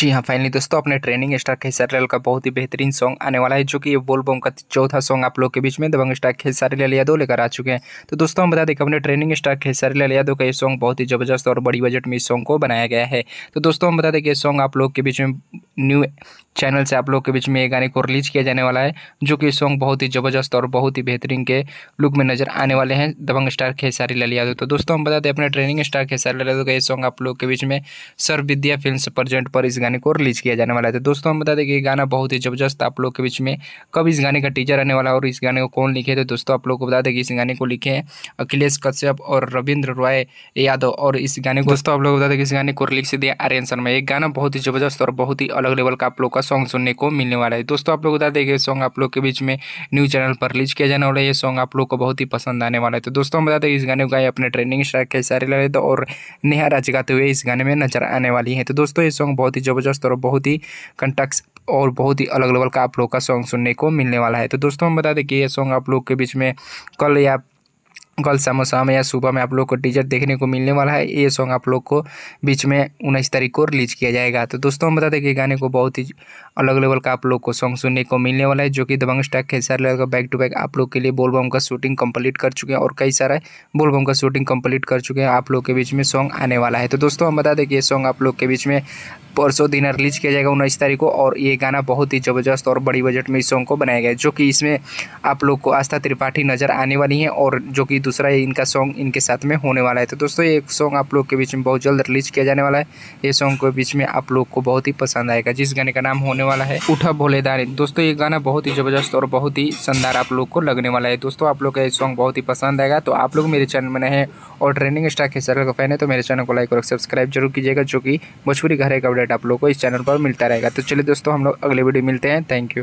जी हाँ फाइनली दोस्तों अपने ट्रेनिंग स्टार खेसारी लाल का बहुत ही बेहतरीन सॉन्ग आने वाला है जो कि ये बोल बोम का चौथा सॉन्ग आप लोग के बीच में दबंग स्टार खेसारी लाल यादव लेकर आ चुके हैं तो दोस्तों हम बता दें कि अपने ट्रेनिंग स्टार खेसारी लाल यादव का ये सॉन्ग बहुत ही जबरदस्त और बड़ी बजट में इस सॉन्ग को बनाया गया है तो दोस्तों हम बता दें कि ये सॉन्ग आप लोग के बीच में न्यू चैनल से आप लोग के बीच में ये गाने को रिलीज किया जाने वाला है जो कि सॉन्ग बहुत ही ज़बरदस्त और बहुत ही बेहतरीन के लुक में नज़र आने वाले हैं दबंग स्टार खेसारी लाल यादव तो दोस्तों हम बता दें अपने ट्रेनिंग स्टार खेसारी लाल यादव का ये सॉन्ग आप लोग के बीच में सर विद्या फिल्म प्रजेंट पर इस गाने गाने को रिलीज़ किया जाने वाला है तो दोस्तों हम बता दें कि ये गाना बहुत ही ज़बरदस्त आप लोग के बीच में कब इस गाने का टीचर आने वाला और इस गाने को कौन लिखे तो दोस्तों आप लोग को बता दें कि इस गाने को लिखे हैं अखिलेश कश्यप और रविंद्र रॉय यादव और इस गाने को दोस्तों आप लोग बता दें कि इस गाने को रिलीज दिया आर्यन शर्मा ये गाना बहुत ही ज़बरदस्त और बहुत ही अलग लेवल का आप लोग का सॉन्ग सुनने को मिलने वाला है दोस्तों आप लोग बता दें कि सॉन्ग आप लोग के बीच में न्यू चैनल पर रिलीज किया जाने वाला है ये सॉन्ग आप लोग को बहुत ही पसंद आने वाला है तो दोस्तों हम बता दें इस गाने को गाए अपने ट्रेनिंग स्ट्राइक के सारे लगे और नेहा राज गाते हुए इस गाने में नजर आने वाली है तो दोस्तों ये सॉन्ग बहुत ही जबरदस्त ज़बरदस्त और बहुत ही कंटक्स और बहुत ही अलग लेवल का आप लोग का सॉन्ग सुनने को मिलने वाला है तो दोस्तों हम बता दें कि ये सॉन्ग आप लोग के बीच में कल या कल शाम शाम या सुबह में आप लोग को टीजर देखने को मिलने वाला है ये सॉन्ग आप लोग को बीच में उन्नीस तारीख को रिलीज किया जाएगा तो दोस्तों हम बता दें कि गाने को बहुत ही अलग लेवल का आप लोग को सॉन्ग सुनने को मिलने वाला है जो कि दबंग स्टैक कई सारे बैक टू बैक आप लोग के लिए बोलबम का शूटिंग कंप्लीट कर चुके हैं और कई सारा बोलबम का शूटिंग कंप्लीट कर चुके हैं आप लोग के बीच में सॉन्ग आने वाला है तो दोस्तों हम बता दें कि ये सॉन्ग आप लोग के बीच में परसों दिन रिलीज किया जाएगा उन्नीस तारीख को और ये गाना बहुत ही ज़बरदस्त और बड़ी बजट में इस सॉन्ग को बनाया गया जो कि इसमें आप लोग को आस्था त्रिपाठी नज़र आने वाली है और जो कि दूसरा इनका सॉन्ग इनके साथ में होने वाला है तो दोस्तों ये सॉन्ग आप लोग के बीच में बहुत जल्द रिलीज किया जाने वाला है ये सॉन्ग के बीच में आप लोग को बहुत ही पसंद आएगा जिस गाने का नाम होने वाला है उठा भोलेदार दोस्तों ये गाना बहुत ही ज़बरदस्त और बहुत ही शानदार आप लोग को लगने वाला है दोस्तों आप लोग का ये सॉन्ग बहुत ही पसंद आएगा तो आप लोग मेरे चैनल में नए और ट्रेनिंग स्टार के सर्कल का फैन है तो मेरे चैनल को लाइक और सब्सक्राइब जरूर कीजिएगा जो कि भोजपुरी घर है अपडेट आप लोग को इस चैनल पर मिलता रहेगा तो चलिए दोस्तों हम लोग अगले वीडियो मिलते हैं थैंक यू